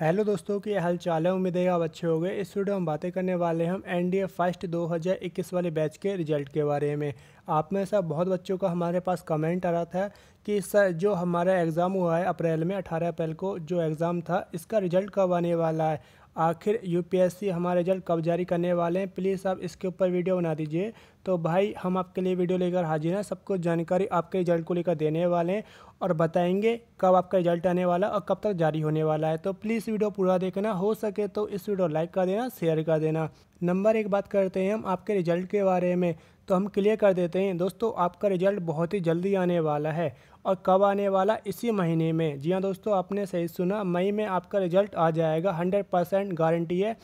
hello दोस्तों की हाल चाल है उम्मीद है आप अच्छे गए इस वीडियो हम बातें करने वाले हम एन डी फर्स्ट 2021 वाले बैच के रिजल्ट के बारे में आप में से बहुत बच्चों का हमारे पास कमेंट आ रहा था कि सर जो हमारा एग्ज़ाम हुआ है अप्रैल में 18 अप्रैल को जो एग्ज़ाम था इसका रिजल्ट कब आने वाला है आखिर यूपीएससी हमारा रिजल्ट कब जारी करने वाले हैं प्लीज़ आप इसके ऊपर वीडियो बना दीजिए तो भाई हम आपके लिए वीडियो लेकर हाजिर हैं सब कुछ जानकारी आपके रिजल्ट को लेकर देने वाले हैं और बताएंगे कब आपका रिजल्ट आने वाला और कब तक जारी होने वाला है तो प्लीज़ वीडियो पूरा देखना हो सके तो इस वीडियो लाइक कर देना शेयर कर देना नंबर एक बात करते हैं हम आपके रिजल्ट के बारे में तो हम क्लियर कर देते हैं दोस्तों आपका रिजल्ट बहुत ही जल्दी आने वाला है और कब आने वाला इसी महीने में जी हाँ दोस्तों आपने सही सुना मई में आपका रिजल्ट आ जाएगा हंड्रेड परसेंट गारंटी है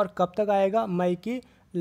और कब तक आएगा मई की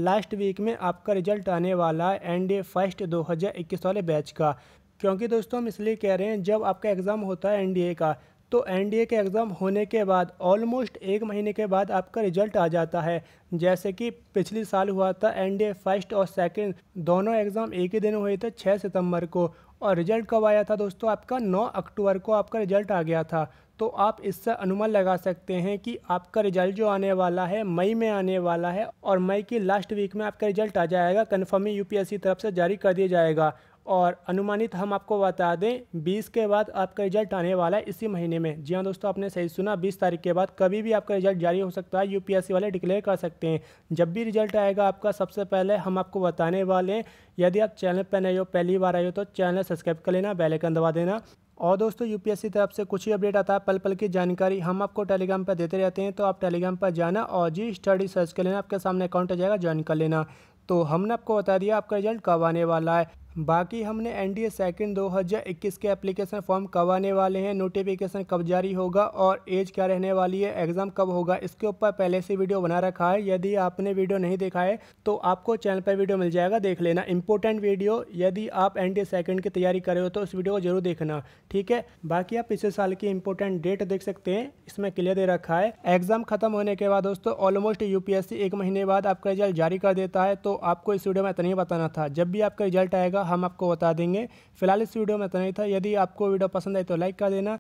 लास्ट वीक में आपका रिजल्ट आने वाला है एंड फर्स्ट 2021 वाले बैच का क्योंकि दोस्तों हम इसलिए कह रहे हैं जब आपका एग्ज़ाम होता है एनडीए का तो एनडीए के एग्ज़ाम होने के बाद ऑलमोस्ट एक महीने के बाद आपका रिजल्ट आ जाता है जैसे कि पिछले साल हुआ था एनडीए फर्स्ट और सेकंड दोनों एग्ज़ाम एक ही दिन हुए थे छः सितंबर को और रिजल्ट कब आया था दोस्तों आपका नौ अक्टूबर को आपका रिजल्ट आ गया था तो आप इससे अनुमान लगा सकते हैं कि आपका रिजल्ट जो आने वाला है मई में आने वाला है और मई की लास्ट वीक में आपका रिजल्ट आ जाएगा कन्फर्मी यू तरफ से जारी कर दिया जाएगा और अनुमानित हम आपको बता दें 20 के बाद आपका रिजल्ट आने वाला है इसी महीने में जी हाँ दोस्तों आपने सही सुना 20 तारीख के बाद कभी भी आपका रिजल्ट जारी हो सकता है यूपीएससी वाले डिक्लेयर कर सकते हैं जब भी रिजल्ट आएगा आपका सबसे पहले हम आपको बताने वाले हैं यदि आप चैनल पर नए हो पहली बार आए हो तो चैनल सब्सक्राइब कर लेना बेलकन दबा देना और दोस्तों यूपीएससी तरफ से कुछ ही अपडेट आता है पल पल की जानकारी हम आपको टेलीग्राम पर देते रहते हैं तो आप टेलीग्राम पर जाना और जी स्टडी सर्च कर लेना आपके सामने अकाउंट आ जाएगा ज्वाइन कर लेना तो हमने आपको बता दिया आपका रिजल्ट कब आने वाला है बाकी हमने एन डी ए सेकेंड दो हज़ार इक्कीस के एप्लीकेशन फॉर्म कब आने वाले हैं नोटिफिकेशन कब जारी होगा और एज क्या रहने वाली है एग्ज़ाम कब होगा इसके ऊपर पहले से वीडियो बना रखा है यदि आपने वीडियो नहीं देखा है तो आपको चैनल पर वीडियो मिल जाएगा देख लेना इंपॉर्टेंट वीडियो यदि आप एन डी ए सेकेंड की तैयारी कर रहे हो तो उस वीडियो को जरूर देखना ठीक है बाकी आप पिछले साल की इंपॉर्टेंट डेट देख सकते हैं इसमें क्लियर दे रखा है एग्ज़ाम खत्म होने के बाद दोस्तों ऑलमोस्ट यू एक महीने बाद आपका रिजल्ट जारी कर देता है तो आपको इस वीडियो में इतना ही बताना था जब भी आपका रिजल्ट आएगा हम आपको बता देंगे फिलहाल इस वीडियो में इतना ही था यदि आपको वीडियो पसंद आई तो लाइक कर देना